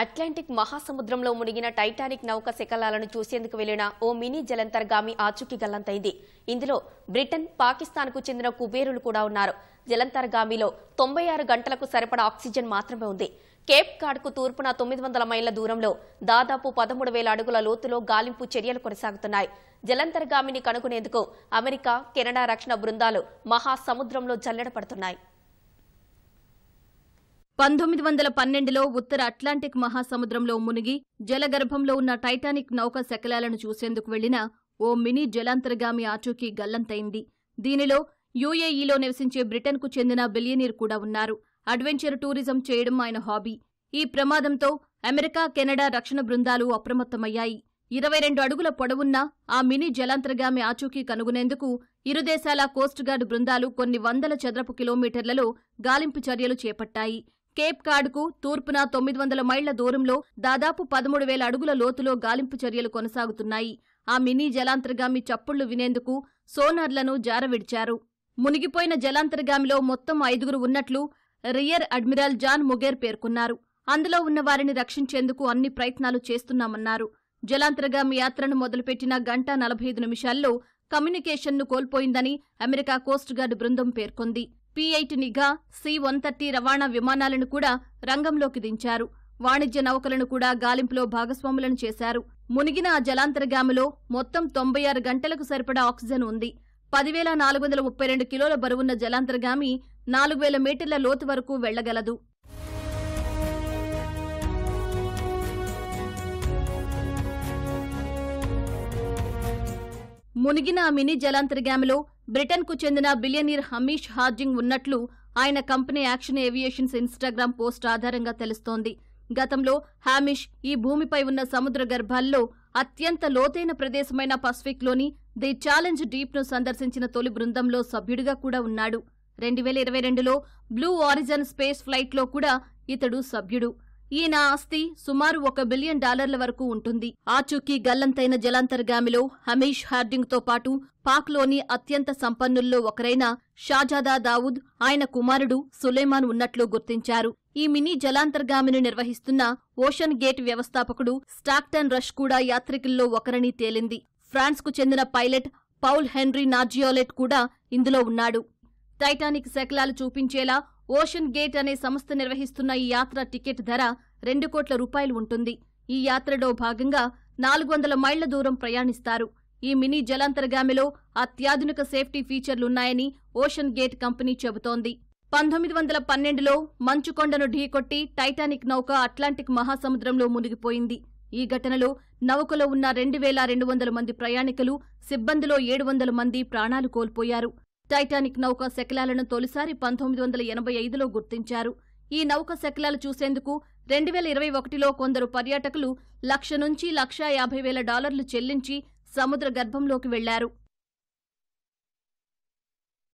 Atlantic మహాసముద్రంలో మునిగిన Titanic నౌక శకలాలను చూసేందుకు వెళ్లిన ఓ మినీ జలంతర్గామి ఆచూకీ గల్లంతైంది ఇందులో బ్రిటన్ పాకిస్తాన్కు చెందిన కుబేరులు కూడా ఉన్నారు జలంతర్గామిలో తొంభై ఆరు గంటలకు సరిపడా ఆక్సిజన్ మాత్రమే ఉంది కేప్ కాడ్కు తూర్పున తొమ్మిది వందల మైళ్ల దూరంలో దాదాపు పదమూడు వేల అడుగుల లోతులో గాలింపు చర్యలు కొనసాగుతున్నాయి జలంతర్గామిని కనుగొనేందుకు అమెరికా కెనడా రక్షణ బృందాలు మహాసముద్రంలో జల్లెడ పడుతున్నాయి పంతొమ్మిది వందల పన్నెండులో ఉత్తర అట్లాంటిక్ మహాసముద్రంలో మునిగి జలగర్భంలో ఉన్న టైటానిక్ నౌక శకలాలను చూసేందుకు వెళ్లిన ఓ మినీ జలాంతర్గామి ఆచూకీ గల్లంతైంది దీనిలో యుఏఈలో నివసించే బ్రిటన్కు చెందిన బిలియనీర్ కూడా ఉన్నారు అడ్వెంచర్ టూరిజం చేయడం ఆయన హాబీ ఈ ప్రమాదంతో అమెరికా కెనడా రక్షణ బృందాలు అప్రమత్తమయ్యాయి ఇరవై రెండు అడుగుల పొడవున్న ఆ మినీ జలాంతర్గామి ఆచూకీ కనుగొనేందుకు ఇరుదేశాల కోస్ట్గార్డ్ బృందాలు కొన్ని వందల చదరపు కిలోమీటర్లలో గాలింపు చర్యలు చేపట్టాయి కేప్ కాడ్కు తూర్పున తొమ్మిది వందల మైళ్ల దూరంలో దాదాపు పదమూడు వేల అడుగుల లోతులో గాలింపు చర్యలు కొనసాగుతున్నాయి ఆ మినీ జలాంతర్గామి చప్పుళ్లు వినేందుకు సోనార్లను జారవిడిచారు మునిగిపోయిన జలాంతర్గామిలో మొత్తం ఐదుగురు ఉన్నట్లు రియర్ అడ్మిరల్ జాన్ ముగేర్ పేర్కొన్నారు అందులో ఉన్న వారిని రక్షించేందుకు అన్ని ప్రయత్నాలు చేస్తున్నామన్నారు జలాంతర్గామి యాత్రను మొదలుపెట్టిన గంట నలభై ఐదు నిమిషాల్లో కమ్యూనికేషన్ను కోల్పోయిందని అమెరికా కోస్ట్ గార్డ్ బృందం పేర్కొంది పీ ఎయిట్ నిఘా సి వన్ థర్టీ రవాణా విమానాలను కూడా రంగంలోకి దించారు వాణిజ్య నౌకలను కూడా గాలింపులో భాగస్వాములను చేశారు మునిగిన ఆ జలాంతర్గాములో మొత్తం తొంభై ఆరు గంటలకు సరిపడా ఆక్సిజన్ ఉంది పదివేల నాలుగు వందల ముప్పై రెండు కిలోల బరువున్న జలాంతర్గామి నాలుగు వేల మీటర్ల లోతు వరకు వెళ్లగలదు మునిగిన మినీ జలాంతర్గామిలో బ్రిటన్కు చెందిన బిలియనీర్ హమీష్ హార్జింగ్ ఉన్నట్లు ఆయన company Action Aviations Instagram post ఆధారంగా తెలుస్తోంది గతంలో హామిష్ ఈ భూమిపై ఉన్న సముద్ర గర్భాల్లో అత్యంత లోతైన ప్రదేశమైన పసిఫిక్లోని ది ఛాలెంజ్ డీప్ను సందర్శించిన తొలి బృందంలో సభ్యుడిగా కూడా ఉన్నాడు రెండు వేల ఇరవై రెండులో బ్లూ ఆరిజన్ స్పేస్ ఫ్లైట్లో కూడా ఇతడు సభ్యుడు ఈయన ఆస్తి సుమారు ఒక బిలియన్ డాలర్ల వరకు ఉంటుంది ఆచూకీ గల్లంతైన జలాంతర్గామిలో హమీష్ హార్డింగ్ తో పాటు పాక్లోని అత్యంత సంపన్నుల్లో ఒకరైన షాజాదా దావుద్ ఆయన కుమారుడు సులేమాన్ ఉన్నట్లు గుర్తించారు ఈ మినీ జలాంతర్గామిని నిర్వహిస్తున్న ఓషన్ గేట్ వ్యవస్థాపకుడు స్టాక్టన్ రష్ కూడా యాత్రికుల్లో ఒకరని తేలింది ఫ్రాన్స్కు చెందిన పైలట్ పౌల్ హెన్రీ నార్జియోలెట్ కూడా ఇందులో ఉన్నాడు టైటానిక్ శకలాలు చూపించేలా ఓషన్ గేట్ అనే సంస్థ నిర్వహిస్తున్న ఈ యాత్ర టికెట్ ధర రెండు కోట్ల రూపాయలు ఉంటుంది ఈ యాత్రలో భాగంగా నాలుగు వందల మైళ్ల దూరం ప్రయాణిస్తారు ఈ మినీ జలాంతర్గామిలో అత్యాధునిక సేఫ్టీ ఫీచర్లున్నాయని ఓషన్ గేట్ కంపెనీ చెబుతోంది పంతొమ్మిది వందల పన్నెండులో మంచుకొండను ఢీకొట్టి టైటానిక్ నౌక అట్లాంటిక్ మహాసముద్రంలో మునిగిపోయింది ఈ ఘటనలో నౌకలో ఉన్న రెండు వేల రెండు వందల మంది ప్రయాణికులు సిబ్బందిలో ఏడు వందల మంది ప్రాణాలు కోల్పోయారు టైటానిక్ నౌక శకలాలను తొలిసారి పంతొమ్మిది వందల ఎనభై ఐదులో గుర్తించారు ఈ నౌక శకలాలు చూసేందుకు రెండు వేల ఇరవై ఒకటిలో కొందరు పర్యాటకులు లక్ష నుంచి లక్షా యాభై వేల డాలర్లు చెల్లించి సముద్ర గర్భంలోకి వెళ్లారు